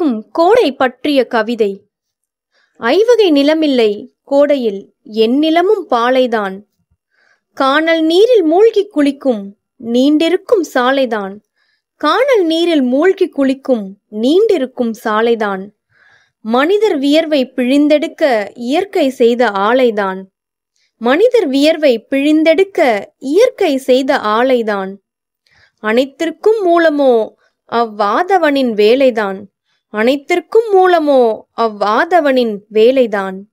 கொதிக்கும் கோடை பற்றிய கவிதை ஐவகை நிலமில்லை கோடையில் என் நிலமும் பாலைதான் காணல் நீரில் மூழ்கி குளிக்கும் நீண்டிருக்கும் சாலைதான் காணல் நீரில் மூழ்கி குளிக்கும் நீண்டிருக்கும் சாலைதான் மனிதர் வியர்வை பிழிந்தெடுக்க இயற்கை செய்த ஆலைதான் மனிதர் வியர்வை பிழிந்தெடுக்க இயற்கை செய்த ஆலைதான் அனைத்திற்கும் மூலமோ அவ்வாதவனின் வேலைதான் அனைத்திற்கும் மூலமோ அவ்வாதவனின் வேலைதான்